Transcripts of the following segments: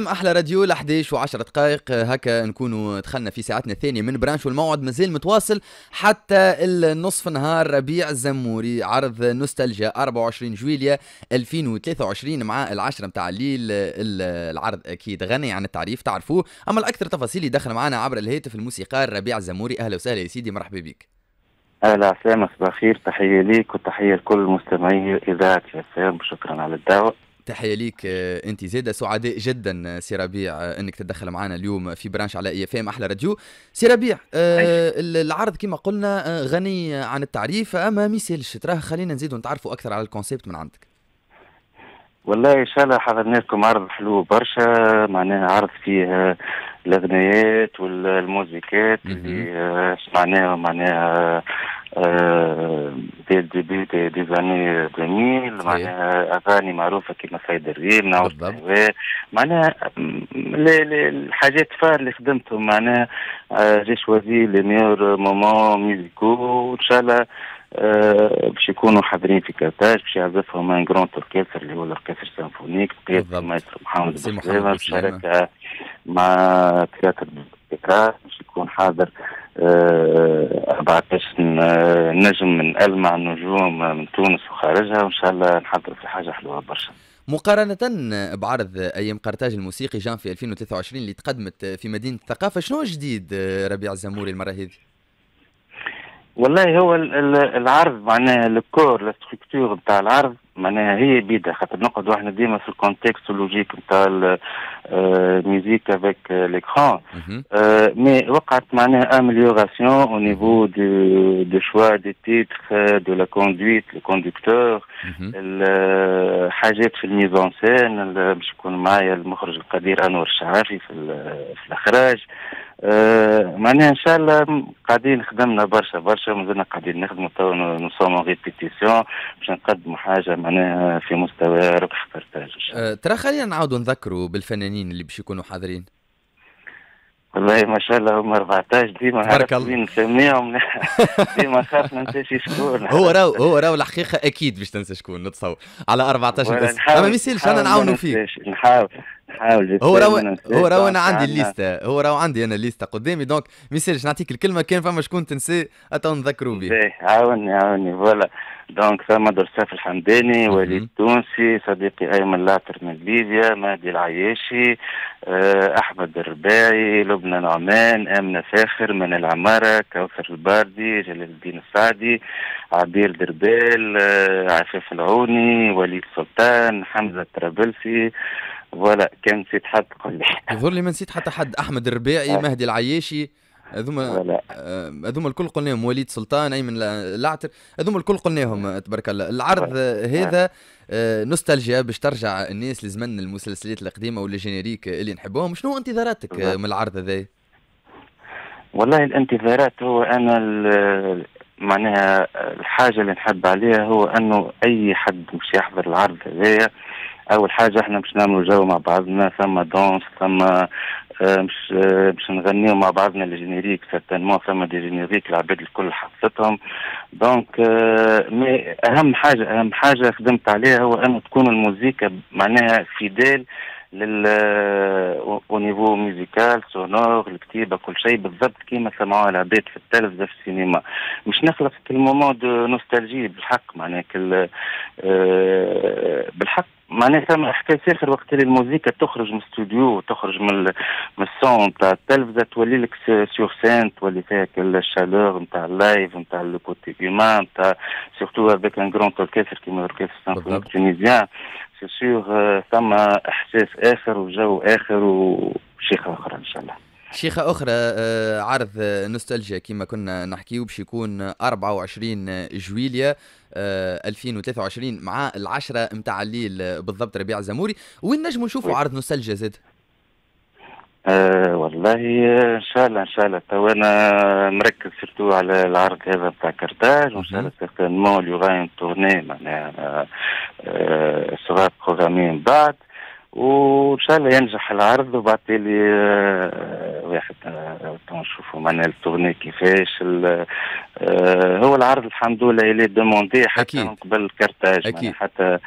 تمام احلى راديو ل 11 و10 دقائق هكا نكونوا دخلنا في ساعتنا الثانيه من برانش والموعد مازال متواصل حتى النصف نهار ربيع الزموري عرض نوستالجيا 24 جويليا 2023 مع العشرة متاع الليل العرض اكيد غني عن التعريف تعرفوه اما الاكثر تفاصيل دخل معنا عبر الهاتف الموسيقار ربيع الزموري اهلا وسهلا يا سيدي مرحبا بك اهلا وسهلا صباح الخير تحيه ليك وتحيه لكل مستمعي اذاعه شكرا على الدعوه تحيه ليك آه، انت زاده سعداء جدا آه، سي ربيع آه، انك تتدخل معنا اليوم في برانش على اي فام احلى راديو سي ربيع أيوة. العرض كما قلنا غني عن التعريف اما ميسالش تراه خلينا نزيدوا نتعرفوا اكثر على الكونسيبت من عندك والله ان شاء الله حضرنا لكم عرض حلو برشا معناها عرض فيه الاغنيات والموزيكات اللي سمعناها معناها دي ديال الديبي دي, دي زاني 2000 معناها اغاني معروفه كيما سيد الريم نعود معناها الحاجات فار اللي خدمتهم معناها آه جيش وزير لي ميور مومون ميوزيكو وان شاء الله آه، باش يكونوا حاضرين في كارتاج باش يعزفهم ان جراند اوركستر اللي هو الاوركستر سيمفونيك بقياده المايسترو محمد بن بشاركه مع تياتر باش يكون حاضر 14 آه، نجم من ألمع النجوم من تونس وخارجها وإن شاء الله نحضر في حاجة حلوة برشا مقارنة بعرض أيام قرطاج الموسيقي جان في 2023 اللي تقدمت في مدينة الثقافة شنو جديد ربيع الزموري المرة هذه؟ والله هو العرض معناها الكور لا ستركتور نتاع العرض معناها هي بيدا خاطر نقعدوا احنا ديما في الكونتكست لوجيك نتاع الميوزيك افيك ليكخون مي وقعت معناها امليوراسيون او نيفو دو دو شوا دي تيتر دو لا كوندويت لو كوندكتور حاجات في الميزون سين باش يكون معايا المخرج القدير انور الشعافي في, في الاخراج آه، معناها ان شاء الله قاعدين خدمنا برشا برشا مازلنا قاعدين نخدموا تو سومون ريبيتيسيون باش نقدموا حاجه معناها في مستوى ربح بارتاج أه ترى خلينا نعاودوا نذكروا بالفنانين اللي باش يكونوا حاضرين والله ما شاء الله هم 14 ديما تبارك الله نسميهم ديما خاف ما ننساش شكون هو راهو هو راهو الحقيقه اكيد باش تنسى شكون نتصور على 14 اسم اما ما يصيرش انا نعاونوا فيه نحاول حاول هو راهو هو راهو انا عندي الليسته هو راهو عندي انا الليسته قدامي دونك ما يسالش نعطيك الكلمه كان فما شكون تنسى تو نذكروا به باهي عاوني عاوني فوالا دونك فما درساف الحمداني وليد تونسي صديقي ايمن لاطر من ليبيا مهدي العياشي آه، احمد الرباعي لبنى نعمان امنه فاخر من العماره كوثر الباردي جلال الدين السعدي عبير دربال آه، عفاف العوني وليد سلطان حمزه الترابلسي فوالا كان نسيت حد قول لي يظهر لي ما نسيت حتى حد احمد الربيعي آه. مهدي العياشي هذوما آه، هذوما الكل قلناهم وليد سلطان ايمن العتر هذوما الكل قلناهم آه. تبارك الله العرض هذا نوستالجيا باش ترجع الناس لزمن المسلسلات القديمه والجينيريك اللي نحبوهم شنو انتظاراتك من العرض هذا والله الانتظارات هو انا معناها الحاجه اللي نحب عليها هو انه اي حد مش يحضر العرض هذايا اول حاجه احنا باش نعملوا جو مع بعضنا ثم دونس ثم آه، مش مش آه، نغنيو مع بعضنا الجينيريك سيرتينمون ثم دي جينيريك العباد الكل حفظتهم دونك مي اهم حاجه اهم حاجه خدمت عليها هو انه تكون الموسيقى معناها فيدال لل او نيفو ميوزيكال سونور الكتيبه كل شيء بالضبط كيما سمعوها العباد في التلفزه في السينما مش نخلق المومون دو نوستالجي بالحق معناها كل... آه، بالحق معناها ثم حكايه اخر وقت اللي الموزيكا تخرج من الاستوديو تخرج من من السون نتاع التلفزه تولي لك سيغ سين تولي فيها الشالور نتاع اللايف نتاع الكوتي كوتي هيومان نتاع سيغتو افيك ان كرون توركيستر كيما اوركستر سانفونيك تونيزيان سي ثم احساس اخر وجو اخر وشيخ اخر ان شاء الله شيخة أخرى آه، عرض نوستالجيا كما كنا نحكي باش يكون 24 جويليا 2023 مع العشرة متاع الليل بالضبط ربيع زموري وين نجموا نشوفوا عرض نوستالجيا زاد؟ آه والله ان شاء الله ان شاء الله تو انا مركز سيرتو على العرض هذا بتاع كرتاج وان شاء الله سيغتانمون اللي غاين تورني معناها آه، آه، صغار بروغرامي من بعد وان شاء الله ينجح العرض لي آه، واحد آه، نشوفوا معناها التورني كيفاش آه، هو العرض الحمد لله اللي دوموندي حتى أكيد. من قبل كارتاج حتى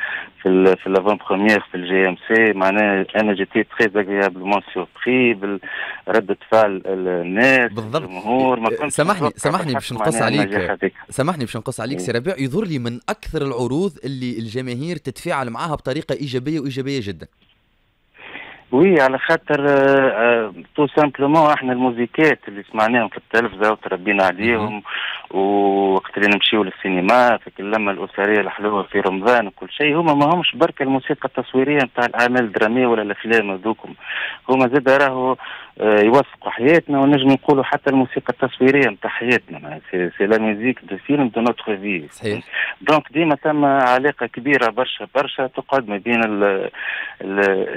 في في لافون بروميير في الجي ام سي معناها انا جيتي تري اغيابلمون سوربري برده فعل الناس بالضبط الجمهور سامحني سامحني باش نقص عليك سامحني باش نقص عليك سي ربيع يظهر لي من اكثر العروض اللي الجماهير تتفاعل معاها بطريقه ايجابيه وايجابيه جدا وي على خاطر تو آه، سامبلومون آه، احنا الموزيكات اللي سمعناهم في التلفزه وتربينا عليهم وقت اللي نمشيو للسينما في اللمه الاسريه الحلوه في رمضان وكل شيء هما ما همش برك الموسيقى التصويريه نتاع الاعمال الدراميه ولا الافلام هذوكم هما زاد راهو آه، يوثقوا حياتنا ونجم نقولوا حتى الموسيقى التصويريه نتاع حياتنا سي لا ميوزيك دو فيلم دو نوتر في صحيح دونك ديما ثم علاقه كبيره برشا برشا تقعد ما بين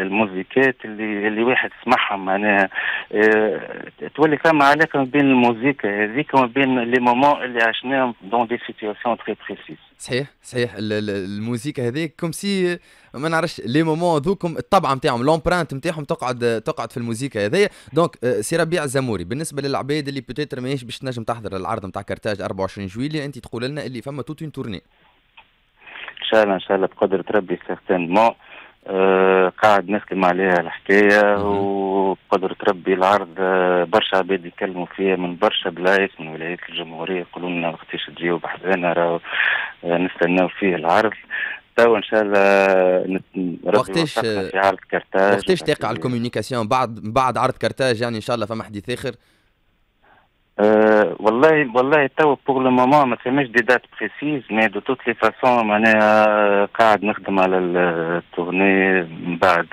الموزيكات اللي اللي واحد يسمعها معناها آه، تولي فما علاقه ما بين الموزيكا هذيك وما بين لي مومون اللي عشناهم دون دي سيتياسيون تري بريسيس. صحيح صحيح الموزيكا هذيك كوم سي ما نعرفش لي مومون هذوكم الطبعه نتاعهم لومبرانت نتاعهم تقعد تقعد في الموزيكا هذيا دونك آه، سي ربيع الزموري بالنسبه للعباد اللي بوتيتر ماهيش باش تنجم تحضر العرض نتاع كارتاج 24 جويلي انت تقول لنا اللي فما توت اون تورني ان شاء الله ان شاء الله بقدره ربي سيرتينمون. آه، قاعد نسكن عليها الحكاية وبقدرة ربي العرض آه، برشا عباد يتكلموا فيها من برشا بلايص من ولايات الجمهورية يقولوا لنا وقتاش تجيو بحذانا راهو آه، نستناو فيه العرض توا ان شاء الله وقتاش في عرض كرتاج وقتاش تقع الكوميونيكاسيون بعد بعد عرض كرتاج يعني ان شاء الله فما حديث اخر والله والله تو بور لو مومون ما فماش دي دات بريسيز مي دو توت لي فاسون معناها قاعد نخدم على التورني من بعد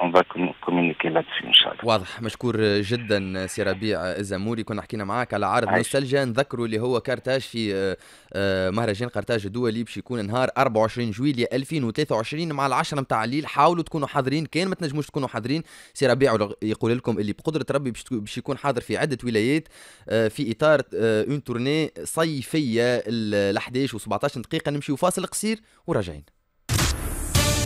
اون فا كومينيكي لا ان شاء الله واضح مشكور جدا سي ربيع الزموري كنا حكينا معاك على عرض نوستالجيا نذكروا اللي هو كارتاج في آه، آه، مهرجان قرطاج الدولي باش يكون نهار 24 جويليا 2023 مع العشرة نتاع الليل حاولوا تكونوا حاضرين كان ما تنجموش تكونوا حاضرين سي ربيع يقول لكم اللي بقدره ربي باش يكون حاضر في عده ولايات آه، في اطار اون آه، تورني صيفيه ال 11 و 17 دقيقه نمشيو فاصل قصير وراجعين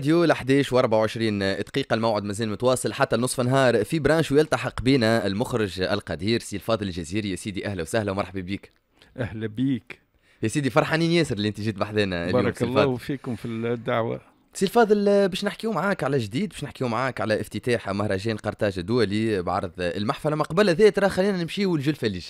ديو ل 11 و 24 دقيقة الموعد مازال متواصل حتى نصف النهار في برانش ويلتحق بنا المخرج القدير سي الفاضل الجزيري يا سيدي أهلا وسهلا ومرحبا بك أهلا بيك يا سيدي فرحانين ياسر اللي انت جيت بحذانا بارك الله فيكم في الدعوة سي الفاضل آه، باش نحكيو معاك على جديد باش نحكيو معاك على افتتاح مهرجان قرطاج الدولي بعرض المحفله ما قبل هذا ترى خلينا نمشيو لجول فليج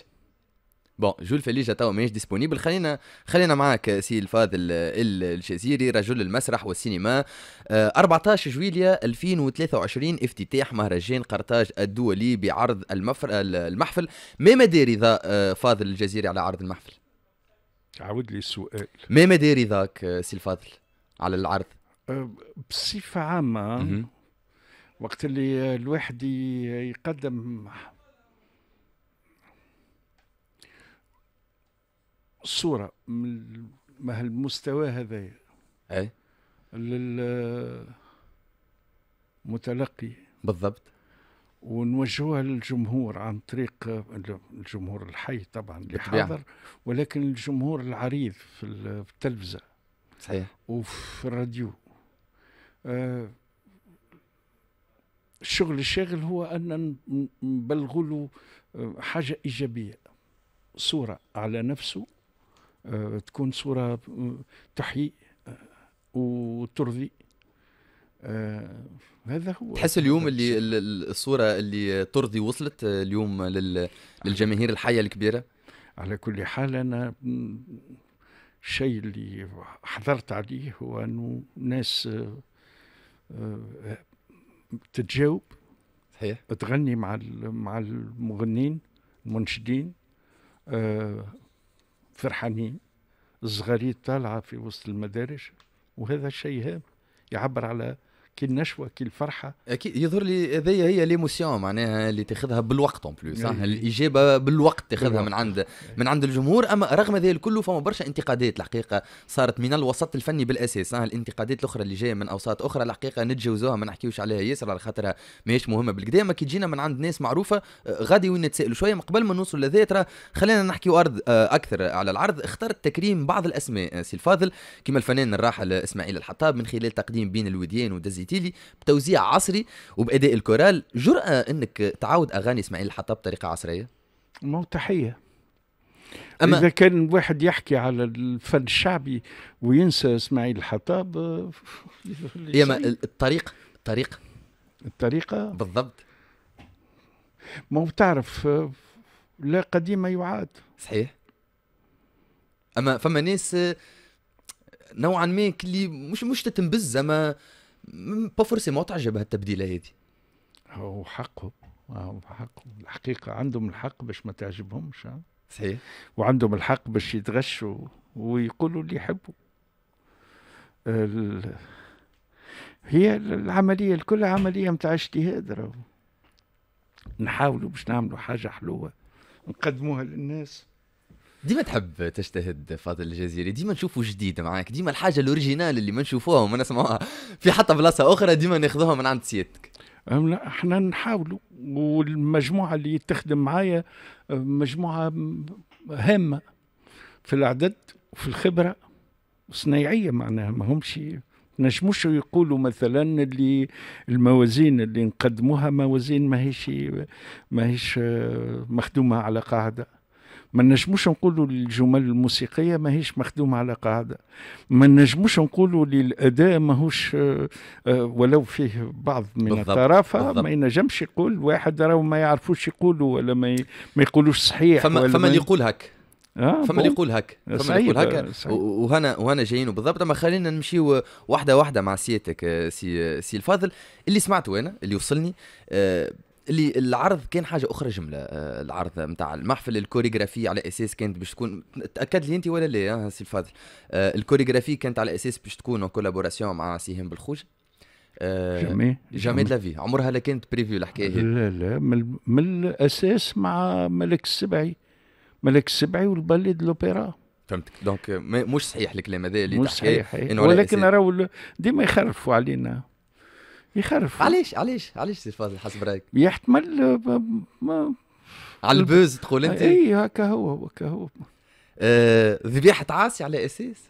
بون جول فليج توا ماهيش ديسبونيبل خلينا خلينا معاك سي الفاضل آه، الجزيري رجل المسرح والسينما 14 جويليا 2023 افتتاح مهرجان قرطاج الدولي بعرض المفر... المحفل ما مدى رضا آه، فاضل الجزيري على عرض المحفل عاود لي السؤال ما مدى رضاك سي الفاضل على العرض بصفه عامه وقت اللي الواحد يقدم صوره من ما هالمستوى هذا اي للمتلقي بالضبط ونوجهوها للجمهور عن طريق الجمهور الحي طبعا اللي حاضر ولكن الجمهور العريض في التلفزه صحيح وفي الراديو الشغل الشاغل هو أن نبلغ له آه، حاجة إيجابية صورة على نفسه آه، تكون صورة آه، تحيي وترضي هذا هو تحس اليوم اللي الصوره اللي ترضي وصلت اليوم للجماهير الحيه الكبيره على كل حال انا الشيء اللي حضرت عليه هو انه ناس تتجاوب صحيح تغني مع مع المغنين المنشدين آه، فرحانين الصغاريت طالعه في وسط المدارج وهذا الشيء هام يعبر على كي النشوه كي الفرحه اكيد يظهر لي هذه هي ليموسيون معناها اللي تاخذها بالوقت اون بلوس صح الاجابه بالوقت تاخذها من عند من عند الجمهور اما رغم ذلك كله فما برشا انتقادات الحقيقه صارت من الوسط الفني بالاساس صح الانتقادات الاخرى اللي جايه من اوساط اخرى الحقيقه نتجاوزوها ما نحكيوش عليها ياسر على خاطرها ماهيش مهمه بالكدا اما كي تجينا من عند ناس معروفه غادي وين نتسائلوا شويه قبل ما نوصل لذا ترى خلينا نحكيو ارض آه، اكثر على العرض اخترت تكريم بعض الاسماء آه، سي الفاضل كما الفنان الراحل اسماعيل الحطاب من خلال تقديم بين الوديان ودزي تيلي بتوزيع عصري وباداء الكورال جرأه انك تعاود اغاني اسماعيل الحطاب بطريقه عصريه مو تحيه أما إذا كان واحد يحكي على الفن الشعبي وينسى إسماعيل الحطاب يا ما الطريق الطريق الطريقة بالضبط ما هو تعرف لا قديم يعاد صحيح أما فما ناس آه، نوعا ما اللي مش مش تتنبز أما با فورسيمون ما تعجبها التبديله هذه هو حقه هو حقه الحقيقه عندهم الحق باش ما تعجبهمش صحيح وعندهم الحق باش يتغشوا ويقولوا اللي يحبوا ال... هي العمليه الكل عمليه متاع اجتهاد راهو نحاولوا باش نعملوا حاجه حلوه نقدموها للناس ديما تحب تجتهد فاضل الجزيري ديما نشوفوا جديد معاك ديما الحاجه الاوريجينال اللي ما نشوفوها وما نسمعوها في حتى بلاصه اخرى ديما ناخذوها من عند سيادتك احنا نحاولوا والمجموعه اللي تخدم معايا مجموعه هامه في العدد وفي الخبره صناعيه معناها ما همش نجموش يقولوا مثلا اللي الموازين اللي نقدموها موازين ماهيش ماهيش مخدومه على قاعده ما نجموش نقولوا للجمل الموسيقيه ماهيش مخدومه على قاعده ما نجموش نقولوا للاداء ماهوش آه، آه، ولو فيه بعض من الطرافه ما ينجمش يقول واحد راهو ما يعرفوش يقولوا ولا ما, ي... ما يقولوش صحيح فما, فما اللي يقول هك آه فما اللي يقول هك فما يقول هك آه، وهنا وهنا جايين بالضبط اما خلينا نمشيو واحده واحده مع سيتك سي سي الفاضل اللي سمعته انا اللي وصلني آه اللي العرض كان حاجه اخرى جمله آه، العرض نتاع المحفل الكوريغرافي على اساس كانت باش تكون تاكد لي انت ولا لا آه، سي الفاضل آه، الكوريغرافي كانت على اساس باش تكون كولابوراسيون مع سيهم بالخوج جامي جامي لا في عمرها لا كانت بريفيو الحكايه لا لا من, من الاساس مع ملك السبعي ملك السبعي والبالي دو لوبيرا فهمتك دونك مش صحيح الكلام هذا اللي مش صحيح ولكن راهو ديما يخرفوا علينا يخرف علاش علاش علاش سي فاضل حسب رايك؟ يحتمل آه، ما على البوز تقول انت؟ اي هكا هو هكا هو آه، ذبيحة عاصي على اساس؟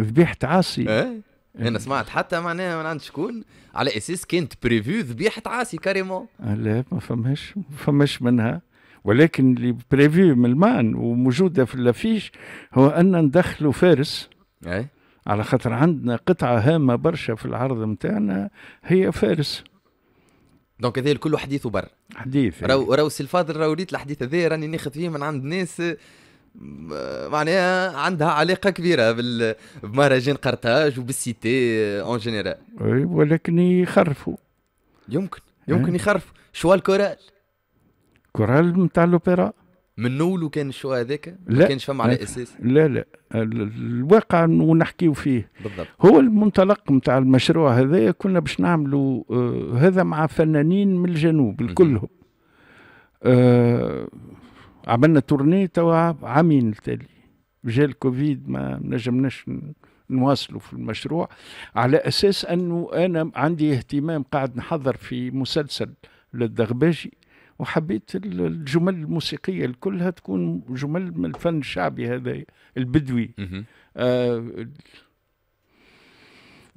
ذبيحة عاصي اه؟ انا سمعت حتى معناها من عند شكون على اساس كانت بريفيو ذبيحة عاصي كاريمون لا ما فماش ما فماش منها ولكن اللي بريفيو من المان وموجوده في الافيش هو ان ندخلوا فارس ايه على خاطر عندنا قطعة هامة برشا في العرض نتاعنا هي فارس دونك هذا الكل حديث برا حديث يعني. راهو راهو سي الفاضل راهو ريت الحديث هذا راني ناخذ فيه من عند ناس معناها عندها علاقه كبيره بال... بمهرجان قرطاج وبالسيتي اون جينيرال ولكن يخرفوا يمكن يمكن إيه. يخرفوا شوا الكورال كورال نتاع الاوبرا من نولو كان الشو هذاك ما كانش فما على اساس لا لا الواقع ونحكيو فيه بالضبط هو المنطلق نتاع المشروع هذا كنا باش نعملوا آه هذا مع فنانين من الجنوب الكلهم آه عملنا تورني توا عامين التالي جا الكوفيد ما نجمناش نواصلوا في المشروع على اساس انه انا عندي اهتمام قاعد نحضر في مسلسل للدغباجي وحبيت الجمل الموسيقية كلها تكون جمل من الفن الشعبي هذا البدوي آه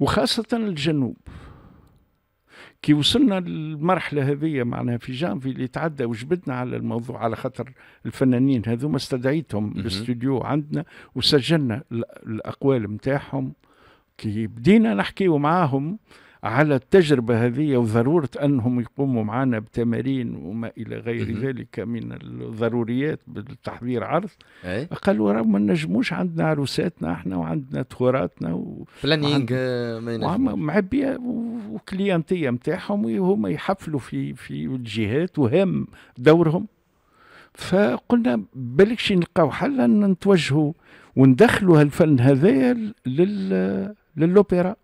وخاصة الجنوب كي وصلنا للمرحله هذه معناها في جانفي اللي تعدى وجبدنا على الموضوع على خاطر الفنانين هذوما استدعيتهم بالاستوديو عندنا وسجلنا الاقوال نتاعهم كي بدينا نحكيو معاهم على التجربة هذه وضرورة أنهم يقوموا معنا بتمارين وما إلى غير ذلك من الضروريات بالتحضير عرض أي؟ قالوا راه ما نجموش عندنا عروساتنا احنا وعندنا تخوراتنا و... بلانينج آه، معبية وكليانتية نتاعهم وهم يحفلوا في في الجهات وهم دورهم فقلنا بلكش نلقاو ان نتوجهوا وندخلوا هالفن هذايا لل للأوبرا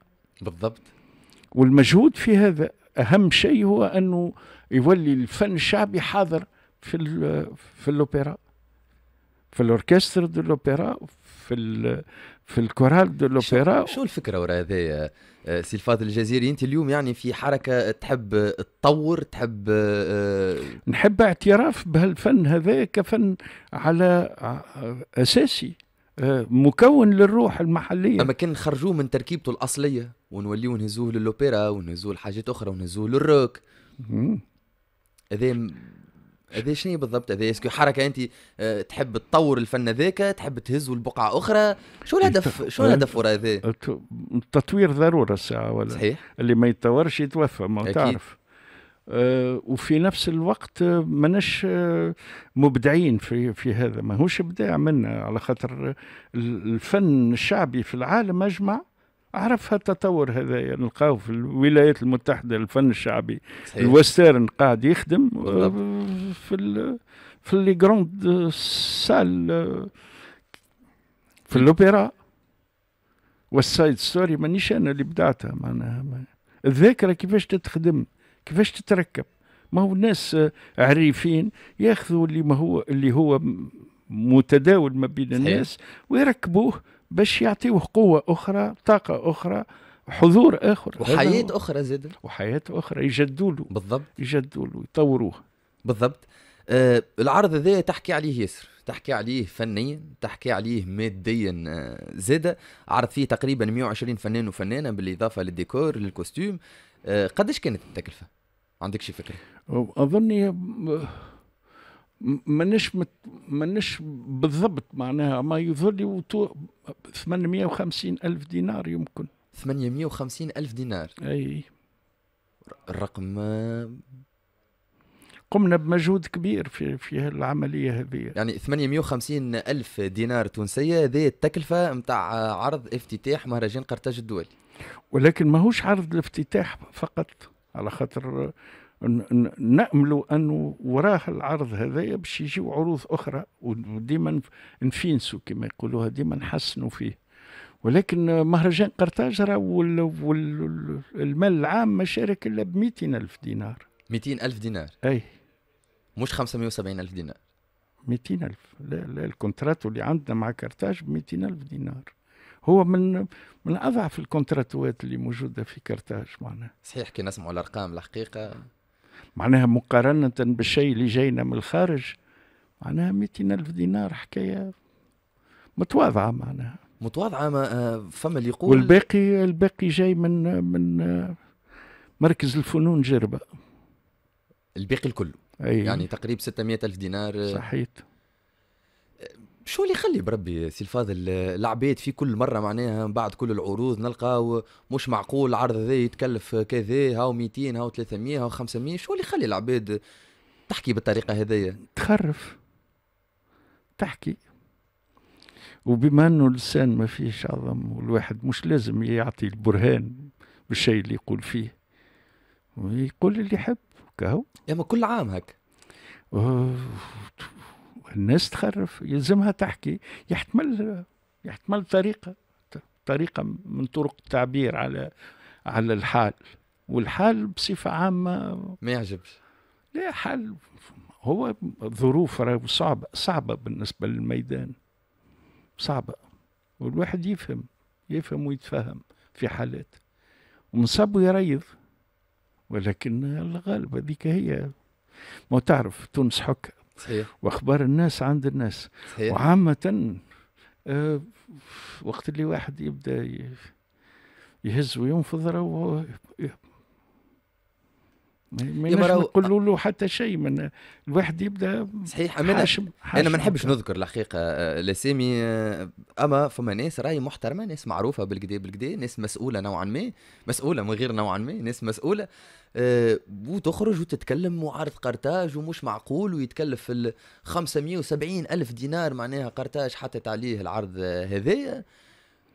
بالضبط والمجهود في هذا اهم شيء هو انه يولي الفن الشعبي حاضر في في الاوبرا في الاوركستر دو الاوبرا في في الكورال دو الاوبرا شو, شو الفكره ورا هذايا آه، سي الفاضل الجزيري انت اليوم يعني في حركه تحب تطور تحب آه، نحب اعتراف بهالفن هذا كفن على اساسي إيه، مكون للروح المحليه اما كان نخرجوه من تركيبته الاصليه ونوليو نهزوه للاوبرا ونهزوه لحاجات اخرى ونهزوه للروك هذا هذا شنو بالضبط هذا اسكو حركه انت آه، تحب تطور الفن هذاك تحب تهزه لبقعه اخرى شو الهدف شو الهدف وراء هذا التطوير ضروره الساعه ولا صحيح اللي ما يتطورش يتوفى ما تعرف آه، وفي نفس الوقت آه، مناش آه، مبدعين في في هذا ما هوش ابداع منا على خاطر الفن الشعبي في العالم اجمع عرف التطور هذا يعني نلقاه في الولايات المتحده الفن الشعبي صحيح. الوسترن قاعد يخدم في الـ في لي جروند سال في الاوبرا والسايد ستوري مانيش انا اللي بدعتها معناها الذاكره كيفاش تتخدم كيفاش تتركب ما هو الناس آه، عريفين ياخذوا اللي ما هو اللي هو متداول ما بين الناس ويركبوه باش يعطيوه قوه اخرى طاقه اخرى حضور اخر وحياه اخرى زاد وحياه اخرى يجدوا له بالضبط يجدوا له يطوروه بالضبط آه العرض هذا تحكي عليه ياسر تحكي عليه فنيا تحكي عليه ماديا آه، زاده عرض فيه تقريبا 120 فنان وفنانه بالاضافه للديكور للكوستيم آه، قديش كانت التكلفه؟ عندك شي فكره؟ اظني آه، مانيش مت... مانيش بالضبط معناها ما يظل 850 ألف دينار يمكن 850 ألف دينار أي الرقم آه، قمنا بمجهود كبير في في العملية هذه يعني 850 ألف دينار تونسية هذه التكلفة نتاع عرض افتتاح مهرجان قرطاج الدولي ولكن ماهوش عرض الافتتاح فقط على خاطر نأمل أنه وراه العرض هذايا باش يجيو عروض أخرى وديما نفينسو كما يقولوها ديما نحسنوا فيه ولكن مهرجان قرطاج راه والمال العام ما شارك إلا ب 200 ألف دينار 200 ألف دينار أي مش 570 ألف دينار 200 ألف لا لا الكونترات اللي عندنا مع قرطاج ب 200 ألف دينار هو من من اضعف الكونتراتوات اللي موجوده في كرتاج معناها صحيح كي نسمعوا الارقام الحقيقه معناها مقارنه بالشيء اللي جاينا من الخارج معناها 200 الف دينار حكايه متواضعه معناها متواضعه ما آه، فما اللي يقول والباقي الباقي جاي من من آه، مركز الفنون جربه الباقي الكل أي. يعني تقريب 600 الف دينار آه، صحيت شو اللي يخلي بربي سي الفاضل العباد في كل مره معناها من بعد كل العروض نلقاو مش معقول العرض هذا يتكلف كذا هاو 200 هاو 300 هاو 500 شو اللي يخلي العباد تحكي بالطريقه هذيا تخرف تحكي وبما انه اللسان ما فيهش عظم والواحد مش لازم يعطي البرهان بالشيء اللي يقول فيه ويقول اللي يحب كهو اما كل عام هك الناس تخرف يلزمها تحكي يحتمل يحتمل طريقة طريقة من طرق التعبير على على الحال والحال بصفة عامة ما يعجبش لا حال هو ظروف صعبة صعبة بالنسبة للميدان صعبة والواحد يفهم يفهم ويتفهم في حالات ومصاب ويريض يريض ولكن الغالب هذيك هي ما تعرف تونس حكه صحيح واخبار الناس عند الناس صحيح. وعامه آه وقت اللي واحد يبدا يهز وينفض راهو ما ينجمش نقولوا له حتى شيء من الواحد يبدا صحيح انا حاشم انا ما نحبش نذكر الحقيقه آه، لسامي آه، اما فما ناس راهي محترمه ناس معروفه بالكدا بالكدا ناس مسؤوله نوعا ما مسؤوله من غير نوعا ما ناس مسؤوله أه وتخرج وتتكلم وعرض قرطاج ومش معقول ويتكلف ال 570 ألف دينار معناها قرطاج حطت عليه العرض هذايا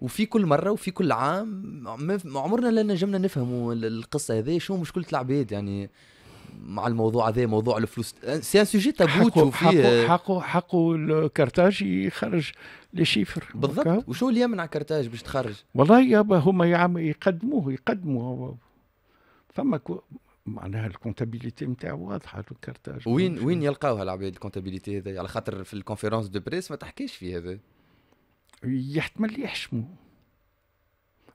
وفي كل مره وفي كل عام عمرنا لا نجمنا نفهموا القصه هذه شو مشكله العباد يعني مع الموضوع هذا موضوع الفلوس سي ان سوجي تابو فيه حقه حقه الكرتاج يخرج لي شيفر بالضبط وشو اللي يمنع كرتاج باش تخرج والله يابا هما يعم يقدموه يقدموه فما معناها الكونتابيليتي نتاعو واضحه الكرتاج وين وين يلقاوها العباد الكونتابيليتي هذا على خاطر في الكونفيرونس دو بريس ما تحكيش فيها هذا يحتمل يحشموا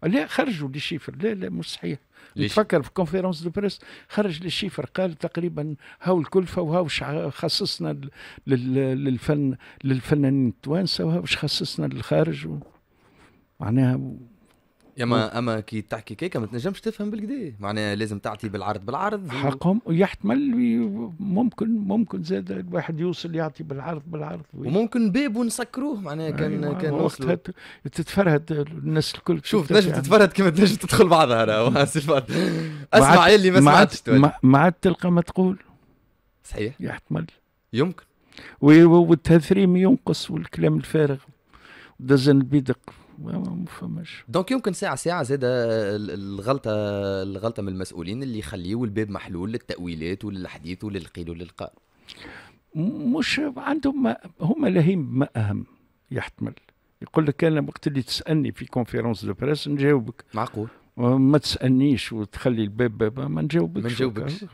لا خرجوا لي شيفر لا لا مش صحيح تفكر في كونفيرونس دو بريس خرج لي شيفر قال تقريبا هاو الكلفه وهاو خصصنا للفن للفنانين التوانسه وهاو خصصنا للخارج معناها اما اما كي تحكي كيكه ما تنجمش تفهم بالكدا معناها لازم تعطي بالعرض بالعرض حقهم ويحتمل ممكن ممكن زاد الواحد يوصل يعطي بالعرض بالعرض وممكن باب ونسكروه معناها كان يعني كان وقتها تتفرهد الناس الكل شوف تنجم يعني. تتفرهد كما تنجم تدخل بعضها صفات اسمع اللي ما سمعتش ما عاد تلقى ما تقول صحيح يحتمل يمكن والتثريم ينقص والكلام الفارغ دزن البيدق ما فماش دونك يمكن ساعه ساعه زاد الغلطه الغلطه من المسؤولين اللي يخليوا الباب محلول للتاويلات وللحديث وللقيل وللقال مش عندهم هما لاهين ما اهم يحتمل يقول لك انا وقت اللي تسالني في كونفيرونس دو بريس نجاوبك معقول ما تسالنيش وتخلي الباب بابا ما نجاوبكش ما نجاوبكش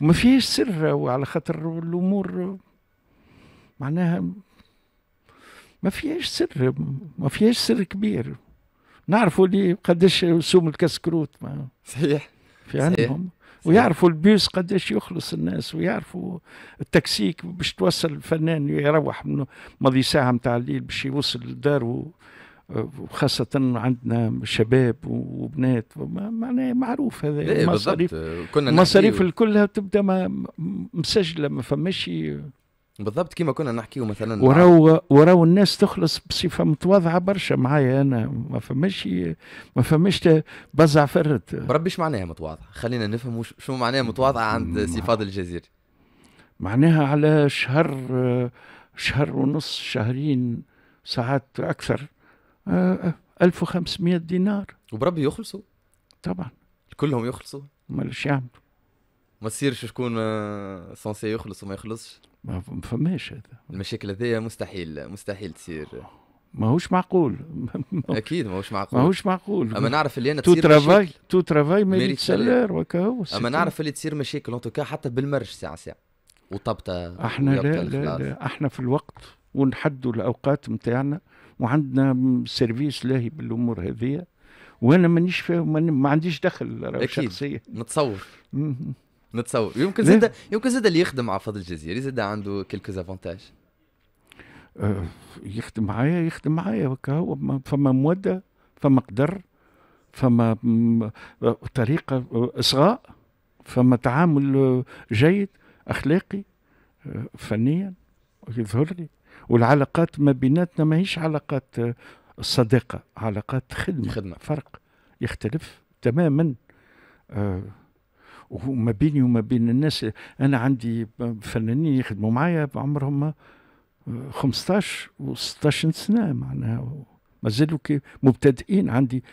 وما فيهاش سر وعلى خاطر الامور معناها ما فيهاش سر ما فيهاش سر كبير نعرفوا اللي قداش سوم الكسكروت ما صحيح في عندهم صحيح. ويعرفوا البيوس قداش يخلص الناس ويعرفوا التكسيك باش توصل الفنان يروح من ماضي ساعه نتاع الليل باش يوصل لداره وخاصة عندنا شباب وبنات معناه معروف هذا إيه، المصاريف المصاريف الكلها تبدا مسجله ما فماش بالضبط كما كنا نحكيو مثلا وراو وراو الناس تخلص بصفه متواضعه برشا معايا انا ما فماش ما فماش بزع فرت بربي اش معناها متواضعه خلينا نفهم شو معناها متواضعه عند سي فاضل الجزيري معناها على شهر شهر ونص شهرين ساعات اكثر 1500 آه، آه، دينار وبربي يخلصوا طبعا كلهم يخلصوا مالش يعملوا ما تصيرش شكون سونسي يخلص وما يخلصش ما فماش هذا المشاكل هذيا مستحيل مستحيل تصير ماهوش معقول اكيد ماهوش معقول ماهوش معقول اما نعرف اللي انا تو ترافاي تو ترافاي ما يتسلر وكا هو اما نعرف اللي تصير مشاكل ان حتى بالمرج ساعه ساعه وطبطه احنا لا, لا لا احنا في الوقت ونحدوا الاوقات نتاعنا وعندنا سيرفيس لاهي بالامور هذيا وانا مانيش ما عنديش دخل شخصيا اكيد شخصية. نتصور نتصور يمكن زاد يمكن زاد اللي يخدم مع فضل الجزيري زاد عنده كيلكو زافونتاج أه، يخدم معايا يخدم معايا هو فما موده فما قدر فما طريقه اصغاء فما تعامل جيد اخلاقي أه، فنيا يظهر لي والعلاقات ما بيناتنا ماهيش علاقات الصداقه أه، علاقات خدمه, خدمة. فرق يختلف تماما آه وما بيني وما بين الناس انا عندي فنانين يخدموا معايا بعمرهم 15 و 16 سنه معناها مازالوا مبتدئين عندي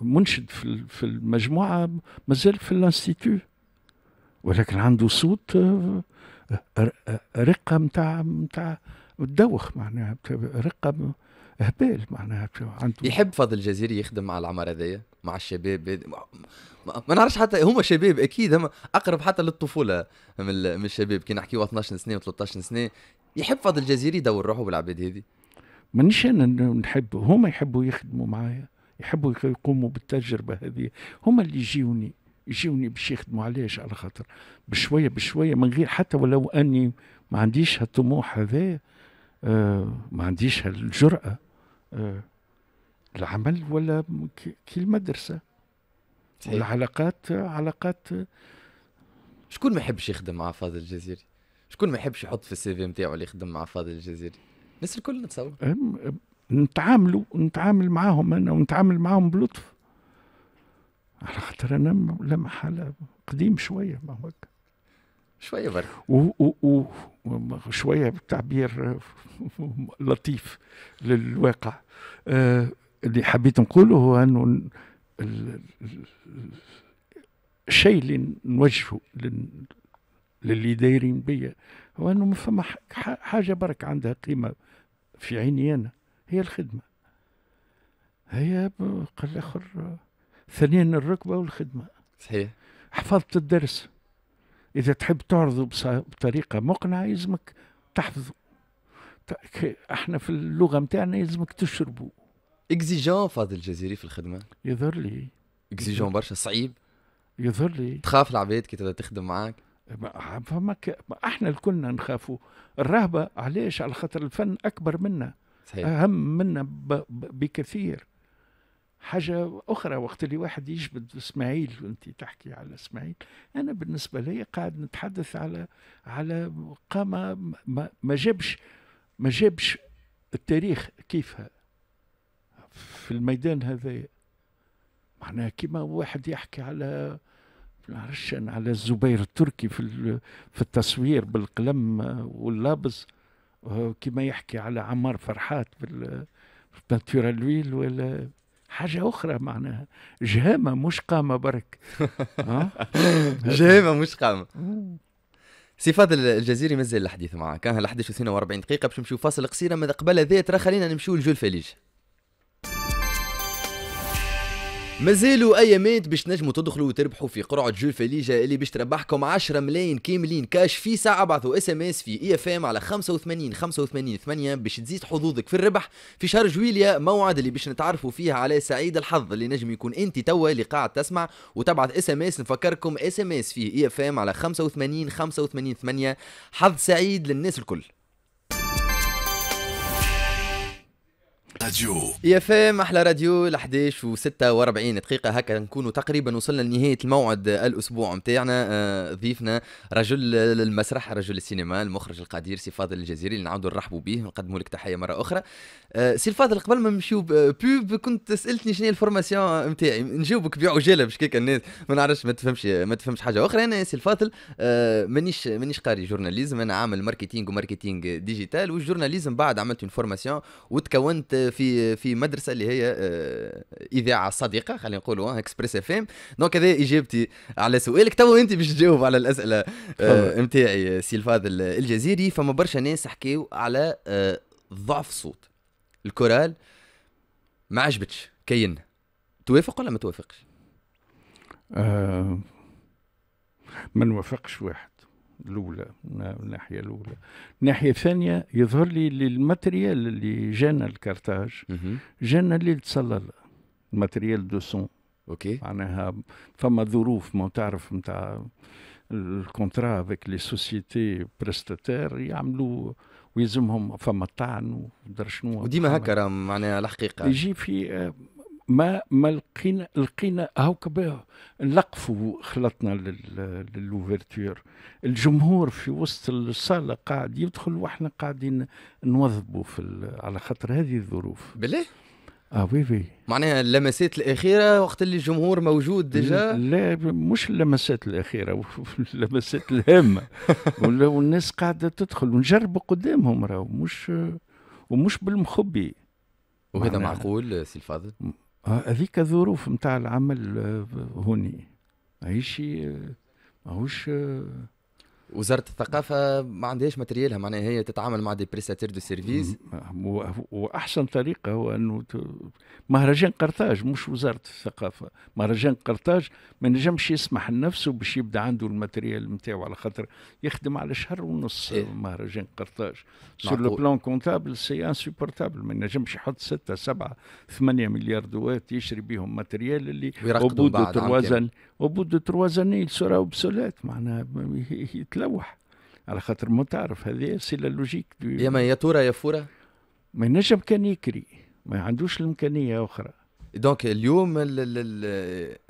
منشد في في المجموعه مازال في الانستيتو ولكن عنده صوت رقه نتاع نتاع الدوخ معناها رقه هبال معناها عنده يحب فضل الجزيري يخدم مع العمر هذايا مع الشباب ما نعرفش حتى هما شباب اكيد هما اقرب حتى للطفوله من الشباب كي نحكيو 12 سنه و13 سنه يحب فضل الجزيري يدور روحه بالعباد هذه مانيش انا نحب هما يحبوا يخدموا معايا يحبوا يقوموا بالتجربه هذه هما اللي يجيوني يجيوني باش يخدموا علاش على خاطر بشويه بشويه من غير حتى ولو اني ما عنديش هالطموح هذا آه، ما عنديش الجرأة آه، العمل ولا كي المدرسة صحيح. والعلاقات علاقات آه، شكون ما يحبش يخدم مع فاضل الجزيري شكون ما يحبش يحط في السي في نتاعو اللي يخدم مع فاضل الجزيري الناس الكل نتصور نتعاملوا نتعامل معاهم انا ونتعامل معاهم بلطف على خاطر انا لا محاله قديم شويه ما هو هكا شويه و و وشويه تعبير لطيف للواقع آه اللي حبيت نقوله هو انه الشيء اللي نوجهه للي دايرين بيا هو انه ما فما حاجه برك عندها قيمه في عيني انا هي الخدمه هي قال الاخر ثانيا الركبه والخدمه صحيح حفظت الدرس إذا تحب تعرضه بطريقة مقنعة يلزمك تحفظه احنا في اللغة نتاعنا يلزمك تشربه اكزيجون فاضل الجزيري في الخدمة يظهر لي اكزيجون برشا صعيب يظهر لي تخاف العباد كي تبدا تخدم معاك فما ك... احنا الكلنا نخافوا الرهبه علاش على خاطر الفن اكبر منا صحيح. اهم منا ب... ب... بكثير حاجة أخرى وقت اللي واحد يجبد إسماعيل وأنت تحكي على إسماعيل أنا بالنسبة لي قاعد نتحدث على على قامة ما, ما جابش ما جابش التاريخ كيفها في الميدان هذا معناها كيما واحد يحكي على نعرفش على الزبير التركي في في التصوير بالقلم واللابس آه، كيما يحكي على عمار فرحات بالباتيرا الويل ولا حاجة أخرى معناها جهامة مش قامة برك جهامة مش قامة صفات الجزيري مازال الحديث معاك كان الحديث 42 دقيقه باش نمشيو فاصل قصيرة ماذا قبل ذات راه خلينا نمشيو لجول فليج مازالوا ايامات باش تنجموا تدخلوا وتربحوا في قرعه جو فليجا اللي باش تربحكم 10 ملايين كاملين كاش في ساعه ابعثوا اس ام اس في اي اف ام على 85 85 8 باش تزيد حظوظك في الربح في شهر جويليا موعد اللي باش نتعرفوا فيه على سعيد الحظ اللي نجم يكون انت توا اللي قاعد تسمع وتبعث اس ام اس نفكركم اس ام اس في اي اف ام على 85 85 8 حظ سعيد للناس الكل راديو يا فام احلى راديو ل 11 و46 دقيقه هكا نكونوا تقريبا وصلنا لنهايه الموعد الاسبوع نتاعنا آه، ضيفنا رجل المسرح رجل السينما المخرج القدير سي فاضل الجزيري اللي نعاودوا نرحبوا به نقدموا لك تحيه مره اخرى آه، سي فاضل قبل ما نمشيو بوب كنت سالتني شنو هي الفورماسيون نتاعي نجاوبك بعجاله باش كيك الناس ما نعرفش ما تفهمش ما تفهمش حاجه اخرى انا سي الفاضل آه، مانيش مانيش قاري جورناليزم انا عامل ماركتينغ وماركتينغ ديجيتال والجورناليزم بعد عملت فورماسيون وتكونت في في مدرسه اللي هي آه، اذاعه صديقه خلينا نقولوا اكسبريس اف ام دونك هذا اجابتي على سؤالك تو انت باش تجاوب على الاسئله نتاعي سي الفاضل الجزيري فما برشا ناس حكيو على آه، ضعف صوت الكورال ما عجبتش كاين توافق ولا ما توافقش؟ آه ما نوافقش واحد الاولى الناحيه الاولى الناحيه الثانيه يظهر لي الماتريال اللي جانا الكارتاج جانا اللي تصلى الماتريال دو سون اوكي معناها فما ظروف ما تعرف نتاع الكونترا افيك لي سوسيتي بريستاتير يعملوا ويلزمهم فما طعن ودر شنو وديما هكا معناها الحقيقه يجي في آه، ما ما لقينا لقينا هاكا نلقفوا خلطنا للوفرتور الجمهور في وسط الصاله قاعد يدخل واحنا قاعدين نوظبوا في على خاطر هذه الظروف بالله اه وي وي معناها اللمسات الاخيره وقت اللي الجمهور موجود ديجا لا مش اللمسات الاخيره اللمسات الهامه والناس قاعده تدخل ونجرب قدامهم راهو مش ومش بالمخبي وهذا معقول سي الفاضل هذيك الظروف نتاع العمل آه، هوني ماهيش ماهوش آه، وزاره الثقافه ما عندهاش ماتريالها معناها هي تتعامل مع دي بريستاتير دو سيرفيس واحسن طريقه هو انه مهرجان قرطاج مش وزاره الثقافه مهرجان قرطاج ما نجمش يسمح لنفسه باش يبدا عنده الماتريال نتاعو على خاطر يخدم على شهر ونص إيه؟ مهرجان قرطاج سور لو بلان كونتابل سي انسوبورتابل ما نجمش يحط ستة سبعة ثمانية مليار دوات يشري بهم ماتريال اللي عبود بعض au دو de trois années il معناها يتلوح على خاطر ما تعرف هذه سي لا لوجيك يا ما يا تورا يا فورا ما ينجم كان يكري ما عندوش الامكانيه اخرى دونك اليوم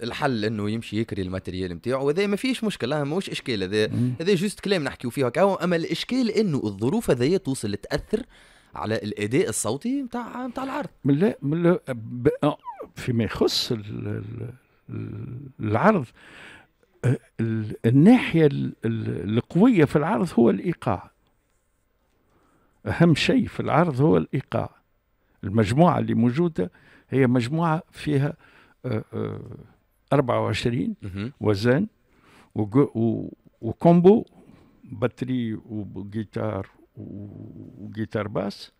الحل انه يمشي يكري الماتريال نتاعو وهذا ما فيش مشكله ماهوش اشكال هذا هذا جوست كلام نحكيو فيه هكا اما الاشكال انه الظروف هذيا توصل تاثر على الاداء الصوتي نتاع نتاع العرض لا فيما يخص العرض أه، الناحية القوية في العرض هو الإيقاع أهم شيء في العرض هو الإيقاع المجموعة اللي موجودة هي مجموعة فيها 24 أه، أه، وزن وكومبو باتري وجيتار وجيتار باس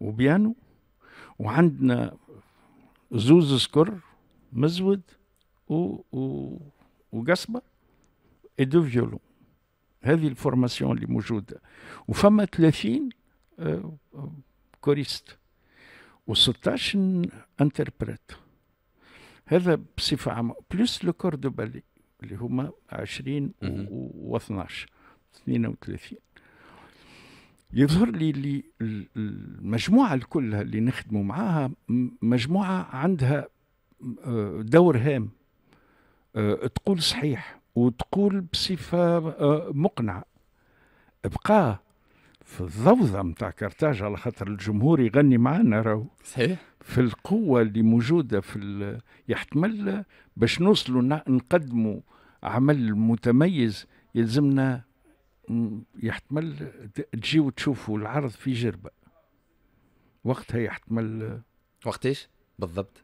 وبيانو وعندنا زوز سكر مزود و... و... وقصبه اي دو فيولون هذه الفورماسيون اللي موجوده وفما 30 كوريست و16 انتربريت هذا بصفه عامه بلس لو كور دو بالي اللي هما 20 و12 32 يظهر لي اللي المجموعه الكلها اللي نخدموا معاها مجموعه عندها دور هام آه، تقول صحيح وتقول بصفة آه، مقنعة بقى في الضوضة متاع كرتاج على خاطر الجمهور يغني معنا راهو صحيح في القوة اللي موجودة في يحتمل باش نوصلوا نقدموا عمل متميز يلزمنا يحتمل تجيو تشوفوا العرض في جربة وقتها يحتمل وقتاش بالضبط؟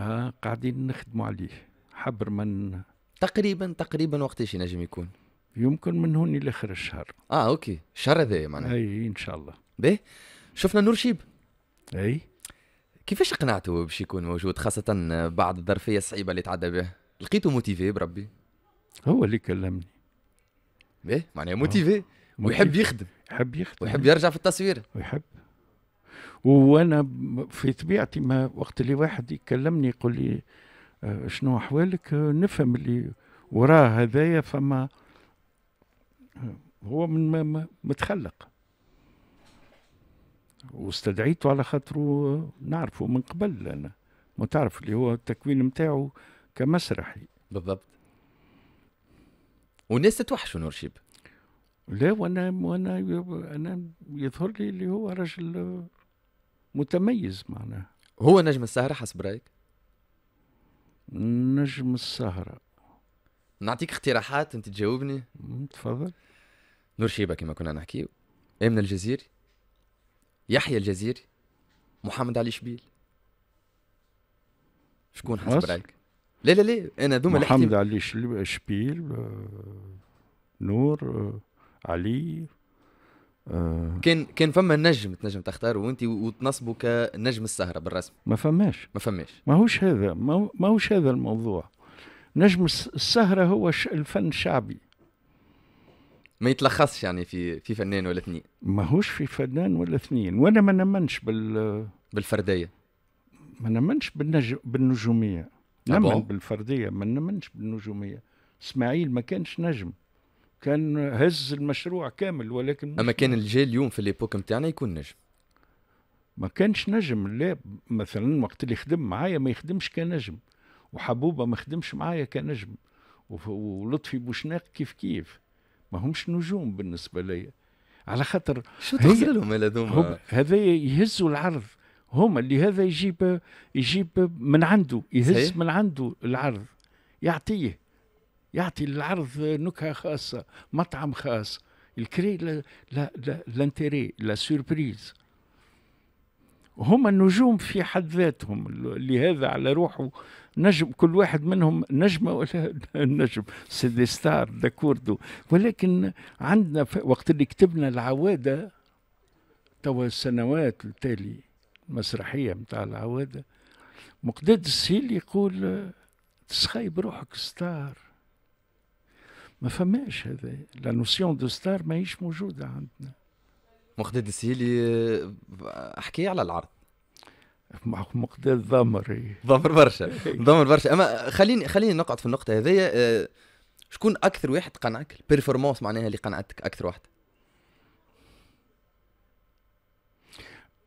اه قاعدين نخدموا عليه حبر من تقريبا تقريبا وقتاش ينجم يكون يمكن من هون لاخر الشهر اه اوكي الشهر هذايا معناها اي ان شاء الله باهي شفنا نور شيب اي كيفاش اقنعته باش يكون موجود خاصة بعد الظرفية الصعيبة اللي تعدى بها لقيته موتيفي بربي هو اللي كلمني باهي معناها موتيفي آه، ويحب يخدم يحب يخدم ويحب يرجع في التصوير ويحب وانا في طبيعتي ما وقت اللي واحد يكلمني يقول لي آه، شنو احوالك آه، نفهم اللي وراه هذايا فما آه، هو من متخلق واستدعيته على خاطره نعرفه من قبل انا ما تعرف اللي هو التكوين نتاعو كمسرحي بالضبط والناس تتوحشوا نور شيب لا وانا وانا انا يظهر لي اللي هو رجل متميز معناه هو نجم السهرة حسب رايك؟ نجم السهرة نعطيك اقتراحات انت تجاوبني تفضل نور شيبة كما كنا نحكيو امن الجزيري يحيى الجزيري محمد علي شبيل شكون حسب رايك؟ لا لا لا انا ذوما محمد علي شبيل آه، نور آه، علي آه كان كان فما نجم تنجم تختاره وانت وتنصبه كنجم السهره بالرسم ما فماش ما فماش ماهوش هذا ماهوش هذا الموضوع نجم السهره هو الفن الشعبي ما يتلخصش يعني في في فنان ولا اثنين ماهوش في فنان ولا اثنين وانا ما نمنش بال بالفرديه ما نمنش بالنج... بالنجوميه ah نمن بالفرديه ما نمنش بالنجوميه اسماعيل ما كانش نجم كان هز المشروع كامل ولكن اما كان الجيل اليوم في ليبوك نتاعنا يكون نجم ما كانش نجم لا مثلا وقت اللي خدم معايا ما يخدمش كنجم وحبوبه ما خدمش معايا كنجم ولطفي بوشناق كيف كيف ما همش نجوم بالنسبه لي على خاطر شو تغسل لهم هذوما هذا يهزوا العرض هما اللي هذا يجيب يجيب من عنده يهز من عنده العرض يعطيه يعطي العرض نكهه خاصه مطعم خاص الكري لا لا لانتيري لا سوربريز هما النجوم في حد ذاتهم لهذا على روحه نجم كل واحد منهم نجمه ولا نجم سيدي ستار داكوردو ولكن عندنا وقت اللي كتبنا العواده توا السنوات التالي المسرحيه نتاع العواده مقداد السيل يقول تسخيب روحك ستار ما فماش هذا لا نوسيون دو ستار ماهيش موجوده عندنا مقداد السيلي احكي على العرض مقداد ضمر إيه. ضمر برشا إيه. ضمر برشا اما خليني خليني نقعد في النقطه هذيا آه، شكون اكثر واحد قنعك البيرفورمانس معناها اللي قنعتك اكثر واحد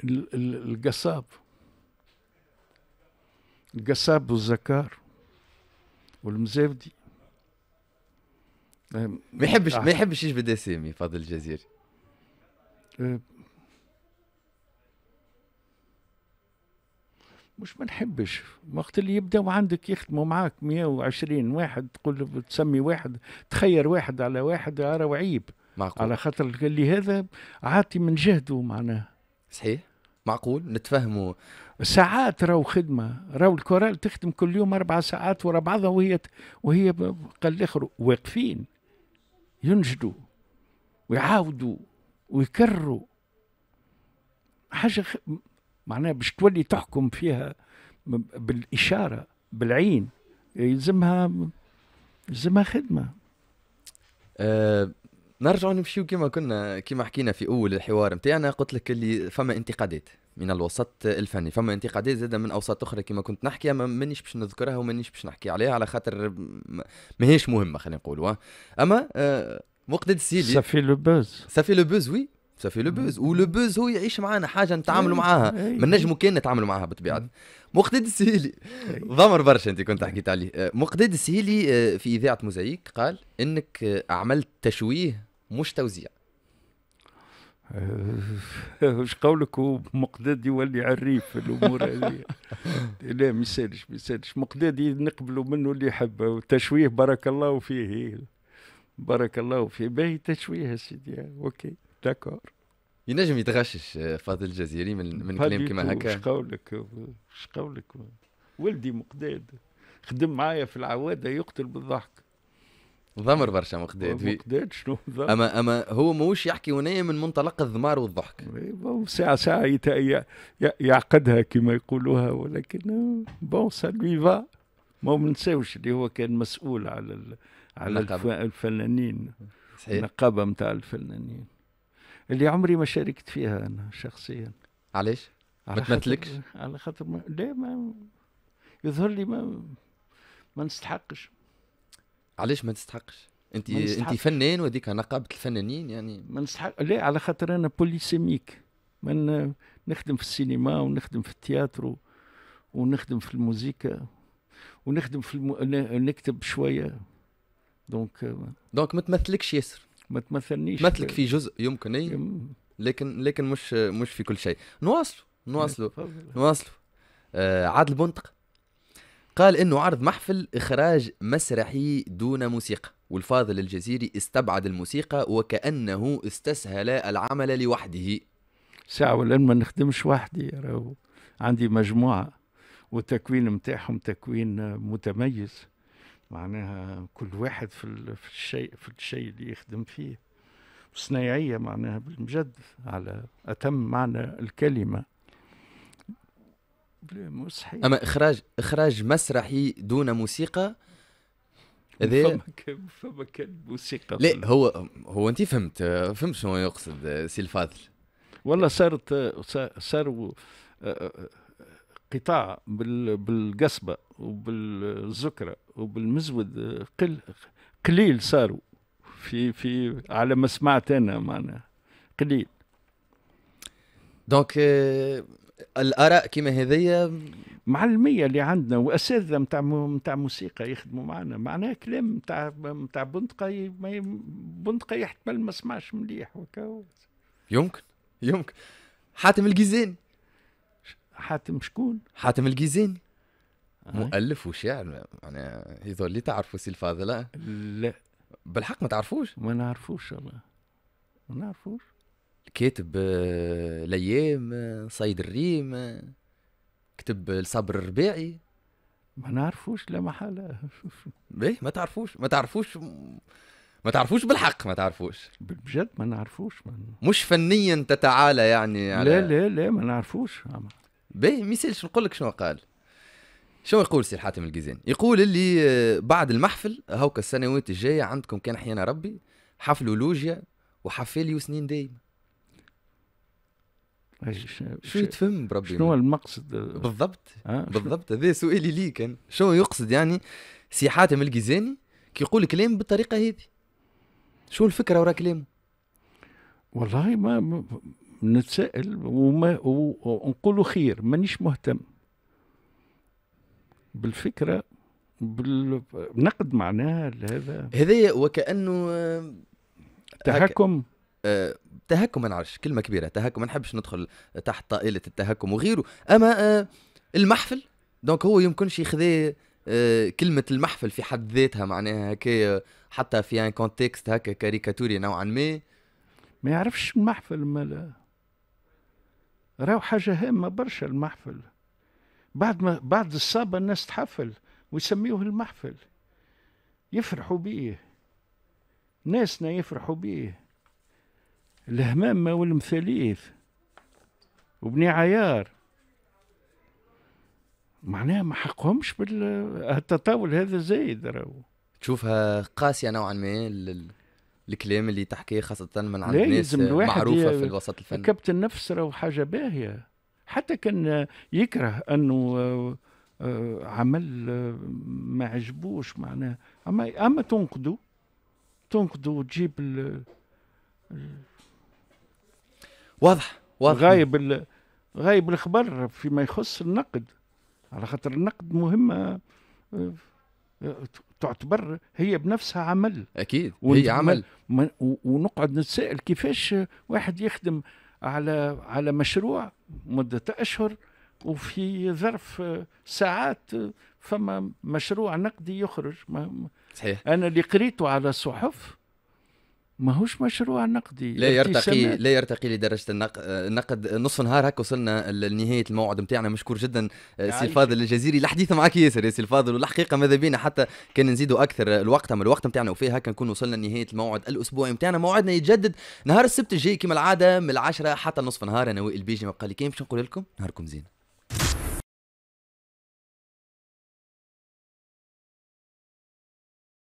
القصاب القصاب والزكار والمزافدي ما يحبش ما يحبش يجبد اسامي فاضل الجزيري مش ما نحبش وقت اللي يبداو عندك يخدموا معاك 120 واحد تقول تسمي واحد تخير واحد على واحد راه عيب معقول على خاطر اللي هذا عاطي من جهده معناه صحيح معقول نتفهموا ساعات راهو خدمه راهو الكورال تخدم كل يوم اربع ساعات ورا بعضها وهي وهي قال الاخر واقفين ينشدوا ويعاودوا ويكرروا حاجة معناها باش تولي تحكم فيها بالإشارة بالعين يلزمها يلزمها خدمة أه نرجعوا نمشيو كما كنا كما حكينا في اول الحوار نتاعنا قلت لك اللي فما انتقادات من الوسط الفني فما انتقادات زادة من اوساط اخرى كما كنت نحكي اما مانيش باش نذكرها ومانيش باش نحكي عليها على خاطر ماهيش مهمه خلينا نقولوا اما آه، مقدد السيلي صافي لو بوز صافي لو بوز وي صافي لو بوز ولو بوز هو يعيش معانا حاجه نتعاملوا إيه، معاها إيه. ما نجمو كان نتعاملوا معاها بطبيعه mm. مقداد السهيلي إيه. ضمر برشا انت كنت حكيت عليه آه، مقداد السهيلي آه، في اذاعه موزايك قال انك عملت تشويه مش توزيع واش قولك هو مقداد يولي عريف في الامور هذه لا ما يسالش ما يسالش مقداد نقبلوا منه اللي يحب والتشويه بارك الله فيه بارك الله فيه باهي تشويه سيدي اوكي داكور ينجم يتغشش آه، فاضل الجزيري من من كلام كما هكا واش قولك واش قولك ولدي مقداد خدم معايا في العواده يقتل بالضحك ضمر برشا مقداد مقداد شنو ضمر. اما اما هو ماهوش يحكي هنا من منطلق الذمار والضحك أيوة، ساعه ساعه يعقدها كما يقولوها ولكن بون سا لوي فا ما ننساوش اللي هو كان مسؤول على ال... على النقابة. الفنانين صحيح النقابه نتاع الفنانين اللي عمري ما شاركت فيها انا شخصيا علاش؟ ما تمثلكش؟ على خاطر ما... لا ما يظهر لي ما ما نستحقش علاش ما تستحقش انت انت فنان وهذيك نقابه الفنانين يعني ما نستحق لا على خاطر انا بوليسيميك من نخدم في السينما ونخدم في التياتر ونخدم في الموسيقى ونخدم في الم... نكتب شويه دونك دونك euh, ما تمثلكش ياسر ما تمثلنيش مثلك في جزء يمكن اي لكن لكن مش مش في كل شيء نواصلوا نواصلوا نواصلوا آه عادل بندق قال انه عرض محفل اخراج مسرحي دون موسيقى والفاضل الجزيري استبعد الموسيقى وكانه استسهل العمل لوحده ساعة ولا ما نخدمش وحدي راهو عندي مجموعة والتكوين متاعهم تكوين متميز معناها كل واحد في في الشيء في الشيء اللي يخدم فيه صنايعية معناها بالمجد على أتم معنى الكلمة مستحيل اما اخراج اخراج مسرحي دون موسيقى هذا فما كان موسيقى لا هو هو انت فهمت فهمت شنو يقصد سي الفاضل والله صارت صاروا قطاع بالقصبه وبالزكره وبالمزود قل قليل صاروا في في على ما سمعت انا معناها قليل دونك الاراء كيما هذيا معلميه اللي عندنا واساتذه نتاع نتاع موسيقى يخدموا معنا معناها كلام نتاع نتاع بندقه بندقه يحتمل ما سمعش مليح وكا يمكن يمكن حاتم الجيزين حاتم شكون؟ حاتم الجيزين مؤلف وشاعر معناها هذول اللي تعرفوا سي الفاضل لا بالحق ما تعرفوش؟ ما نعرفوش الله ما نعرفوش كاتب الايام آه، آه، صيد الريم آه، كتب الصبر الرباعي ما نعرفوش لا محالة باهي ما تعرفوش ما تعرفوش ما تعرفوش بالحق ما تعرفوش بجد ما نعرفوش ما... مش فنيا تتعالى يعني على... لا لا لا ما نعرفوش باهي ما يسالش نقول لك شنو قال شنو يقول سي الحاتم الجيزان يقول اللي بعد المحفل هوك السنوات الجايه عندكم كان حيانا ربي حفل لوجيا وحفالي وسنين دايمه شو يتفهم بربي شنو المقصد بالضبط أه؟ بالضبط هذا سؤالي ليك كان شنو يقصد يعني سي حاتم الجيزاني كي يقول كلام بالطريقه هذه شو الفكره ورا كلامه والله ما نتساءل وما ونقولوا خير مانيش مهتم بالفكره بالنقد معناها هذا هذا وكانه آه، تحكم ما نعرفش كلمه كبيره تهكم ما نحبش ندخل تحت طائله التهكم وغيره اما آه المحفل دونك هو يمكنش يخذي آه كلمة المحفل في حد ذاتها معناها هكايا حتى في ان كونتكست هكا كاريكاتوري نوعا ما ما يعرفش المحفل مالا راهو حاجة هامة برشا المحفل بعد ما بعد الصابة الناس تحفل ويسميوه المحفل يفرحوا بيه ناسنا يفرحوا بيه الهمامة والمثاليف وبني عيار معناها ما حقهمش بالتطاول هذا زايد راهو تشوفها قاسية نوعا ما لل... الكلام اللي تحكيه خاصة من عند ناس معروفة في الوسط الفني كبت النفس راهو حاجة باهية حتى كان يكره انه آه، عمل آه، ما عجبوش معناه اما اما تنقده تنقده وتجيب واضح واضح غايب ال... غايب الخبر فيما يخص النقد على خاطر النقد مهمه تعتبر هي بنفسها عمل اكيد هي عمل ونقعد نتساءل كيفاش واحد يخدم على على مشروع مده اشهر وفي ظرف ساعات فما مشروع نقدي يخرج صحيح انا اللي قريته على الصحف ماهوش مشروع نقدي لا يرتقي لا يرتقي لدرجه النقد نصف نهار هكا وصلنا لنهايه الموعد نتاعنا مشكور جدا آه، سي الفاضل الجزيري الحديث معك ياسر يا سي الفاضل والحقيقه ماذا بينا حتى كان نزيدوا اكثر الوقت اما الوقت نتاعنا وفيه هكا نكون وصلنا لنهايه الموعد الاسبوعي نتاعنا موعدنا يتجدد نهار السبت الجاي كما العاده من العشرة حتى نصف نهار انا وائل بيجي ما بقى لي كيف نقول لكم نهاركم زين